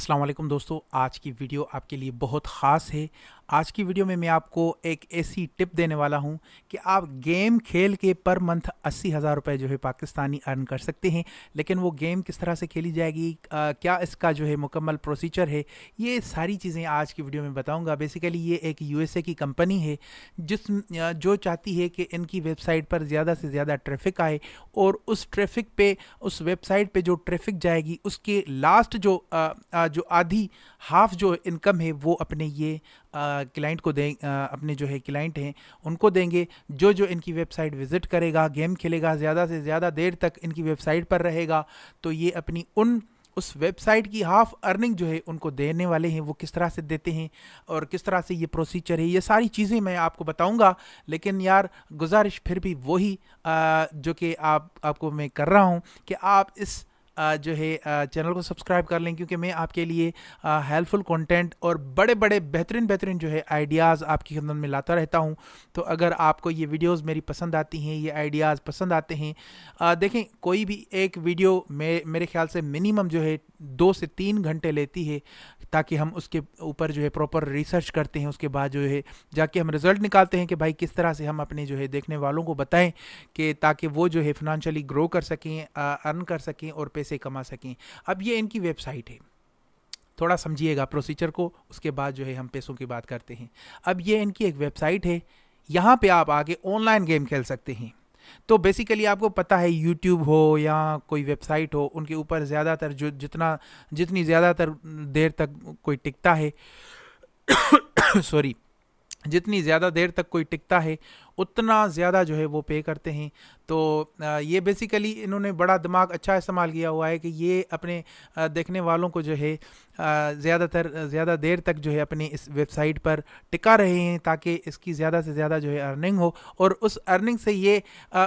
अस्सलाम दोस्तों आज की वीडियो आपके लिए बहुत ख़ास है आज की वीडियो में मैं आपको एक ऐसी टिप देने वाला हूं कि आप गेम खेल के पर मंथ अस्सी हज़ार रुपये जो है पाकिस्तानी अर्न कर सकते हैं लेकिन वो गेम किस तरह से खेली जाएगी आ, क्या इसका जो है मुकम्मल प्रोसीजर है ये सारी चीज़ें आज की वीडियो में बताऊंगा बेसिकली ये एक यूएसए की कंपनी है जिस जो चाहती है कि इनकी वेबसाइट पर ज़्यादा से ज़्यादा ट्रैफिक आए और उस ट्रैफिक पे उस वेबसाइट पर जो ट्रैफिक जाएगी उसके लास्ट जो आ, जो आधी हाफ जो इनकम है वो अपने ये क्लाइंट को दें अपने जो है क्लाइंट हैं उनको देंगे जो जो इनकी वेबसाइट विज़िट करेगा गेम खेलेगा ज़्यादा से ज़्यादा देर तक इनकी वेबसाइट पर रहेगा तो ये अपनी उन उस वेबसाइट की हाफ अर्निंग जो है उनको देने वाले हैं वो किस तरह से देते हैं और किस तरह से ये प्रोसीजर है ये सारी चीज़ें मैं आपको बताऊंगा लेकिन यार गुजारिश फिर भी वही जो कि आप आपको मैं कर रहा हूँ कि आप इस जो है चैनल को सब्सक्राइब कर लें क्योंकि मैं आपके लिए हेल्पफुल कंटेंट और बड़े बड़े बेहतरीन बेहतरीन जो है आइडियाज़ आपकी खिदमत में लाता रहता हूँ तो अगर आपको ये वीडियोज़ मेरी पसंद आती हैं ये आइडियाज़ पसंद आते हैं देखें कोई भी एक वीडियो मे, मेरे ख्याल से मिनिमम जो है दो से तीन घंटे लेती है ताकि हम उसके ऊपर जो है प्रॉपर रिसर्च करते हैं उसके बाद जो है जाके हम रिज़ल्ट निकालते हैं कि भाई किस तरह से हम अपने जो है देखने वालों को बताएं कि ताकि वो जो है फिनंशली ग्रो कर सकें अर्न कर सकें और पैसे पैसे कमा सकें अब ये इनकी वेबसाइट है थोड़ा समझिएगा प्रोसीजर को उसके बाद जो है हम पैसों की बात करते हैं अब ये इनकी एक वेबसाइट है यहाँ पे आप आके ऑनलाइन गेम खेल सकते हैं तो बेसिकली आपको पता है यूट्यूब हो या कोई वेबसाइट हो उनके ऊपर ज़्यादातर जो जितना जितनी ज़्यादातर देर तक कोई टिकता है सॉरी जितनी ज़्यादा देर तक कोई टिकता है उतना ज़्यादा जो है वो पे करते हैं तो ये बेसिकली इन्होंने बड़ा दिमाग अच्छा इस्तेमाल किया हुआ है कि ये अपने देखने वालों को जो है ज़्यादातर ज़्यादा देर तक जो है अपनी इस वेबसाइट पर टिका रहे हैं ताकि इसकी ज़्यादा से ज़्यादा जो है अर्निंग हो और उस अर्निंग से ये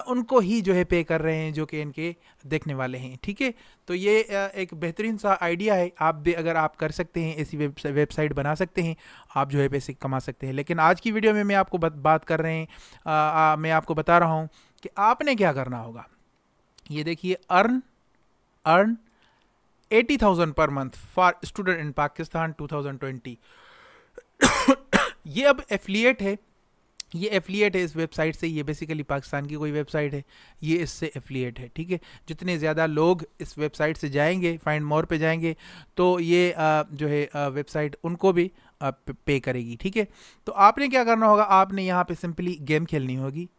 उनको ही जो है पे कर रहे हैं जो कि इनके देखने वाले हैं ठीक है तो ये एक बेहतरीन सा आइडिया है आप भी अगर आप कर सकते हैं ऐसी वेबसाइट बना सकते हैं आप जो है पैसे कमा सकते हैं लेकिन आज की वीडियो में मैं आपको बात कर रहे हैं आ, आ, मैं आपको बता रहा हूँ कि आपने क्या करना होगा ये देखिए earn earn eighty thousand per month for student in Pakistan two thousand twenty ये अब एफिलिएट है ये एफिलिएट है इस वेबसाइट से ये बेसिकली पाकिस्तान की कोई वेबसाइट है ये इससे एफिलिएट है ठीक है जितने ज़्यादा लोग इस वेबसाइट से जाएंगे फाइंड मोर पे जाएंगे तो ये आ, जो है वेबसाइट उनको भी पे करेगी ठीक है तो आपने क्या करना होगा आपने यहाँ पे सिंपली गेम खेलनी होगी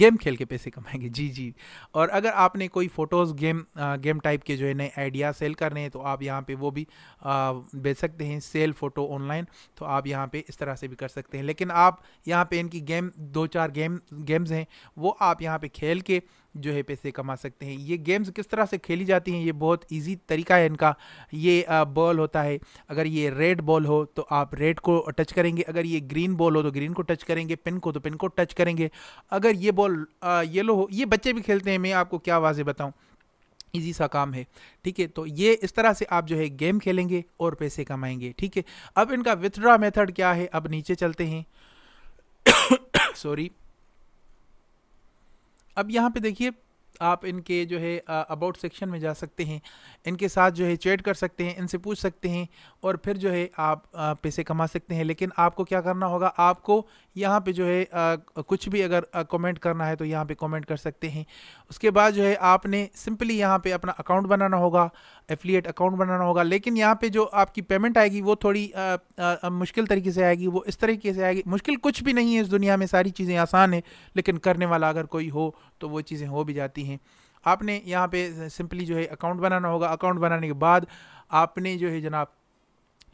गेम खेल के पैसे कमाएंगे जी जी और अगर आपने कोई फ़ोटोज़ गेम आ, गेम टाइप के जो है नए आइडिया सेल करने हैं तो आप यहाँ पे वो भी बेच सकते हैं सेल फ़ोटो ऑनलाइन तो आप यहाँ पे इस तरह से भी कर सकते हैं लेकिन आप यहाँ पे इनकी गेम दो चार गेम गेम्स हैं वो आप यहाँ पे खेल के जो है पैसे कमा सकते हैं ये गेम्स किस तरह से खेली जाती हैं ये बहुत इजी तरीका है इनका ये बॉल होता है अगर ये रेड बॉल हो तो आप रेड को टच करेंगे अगर ये ग्रीन बॉल हो तो ग्रीन को टच करेंगे पिन को तो पिन को टच करेंगे अगर ये बॉल येलो हो ये बच्चे भी खेलते हैं मैं आपको क्या वाजे बताऊँ इजी सा काम है ठीक है तो ये इस तरह से आप जो है गेम खेलेंगे और पैसे कमाएंगे ठीक है अब इनका विथड्रा मेथड क्या है अब नीचे चलते हैं सॉरी अब यहाँ पे देखिए आप इनके जो है अबाउट सेक्शन में जा सकते हैं इनके साथ जो है चैट कर सकते हैं इनसे पूछ सकते हैं और फिर जो है आप पैसे कमा सकते हैं लेकिन आपको क्या करना होगा आपको यहाँ पे जो है आ, कुछ भी अगर कमेंट करना है तो यहाँ पे कमेंट कर सकते हैं उसके बाद जो है आपने सिंपली यहाँ पे अपना अकाउंट बनाना होगा एफिलिएट अकाउंट बनाना होगा लेकिन यहाँ पे जो आपकी पेमेंट आएगी वो थोड़ी आ, आ, मुश्किल तरीके से आएगी वो इस तरीके से आएगी मुश्किल कुछ भी नहीं है इस दुनिया में सारी चीज़ें आसान है लेकिन करने वाला अगर कोई हो तो वो चीज़ें हो भी जाती आती हैं आपने यहाँ पे सिंपली जो है अकाउंट बनाना होगा अकाउंट बनाने के बाद आपने जो है जनाब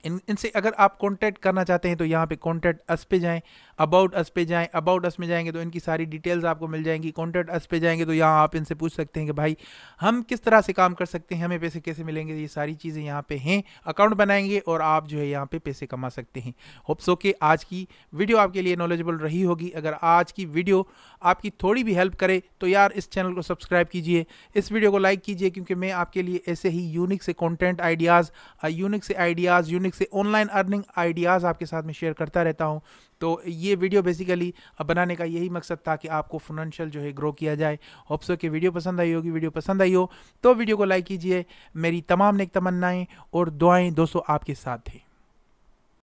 इन इनसे अगर आप कॉन्टैक्ट करना चाहते हैं तो यहाँ पे कॉन्टैक्ट अस पे जाएं अबाउट अस पे जाएँ अबाउट अस में जाएंगे तो इनकी सारी डिटेल्स आपको मिल जाएंगी कॉन्टैक्ट अस पे जाएंगे तो यहाँ आप इनसे पूछ सकते हैं कि भाई हम किस तरह से काम कर सकते हैं हमें पैसे कैसे मिलेंगे ये सारी चीज़ें यहाँ पे हैं अकाउंट बनाएंगे और आप जो है यहाँ पे पैसे कमा सकते हैं होप्स ओके आज की वीडियो आपके लिए नॉलेजेबल रही होगी अगर आज की वीडियो आपकी थोड़ी भी हेल्प करे तो यार इस चैनल को सब्सक्राइब कीजिए इस वीडियो को लाइक कीजिए क्योंकि मैं आपके लिए ऐसे ही यूनिक से कॉन्टेंट आइडियाज़ यूनिक से आइडियाज़ यूनिक से ऑनलाइन अर्निंग आइडियाज़ आपके साथ में शेयर करता रहता हूँ तो ये वीडियो बेसिकली बनाने का यही मकसद था कि आपको फाइनेंशियल जो है ग्रो किया जाए होप्सो कि वीडियो पसंद आई होगी वीडियो पसंद आई हो तो वीडियो को लाइक कीजिए मेरी तमाम नेक तमन्नाएँ और दुआएँ दोस्तों आपके साथ थी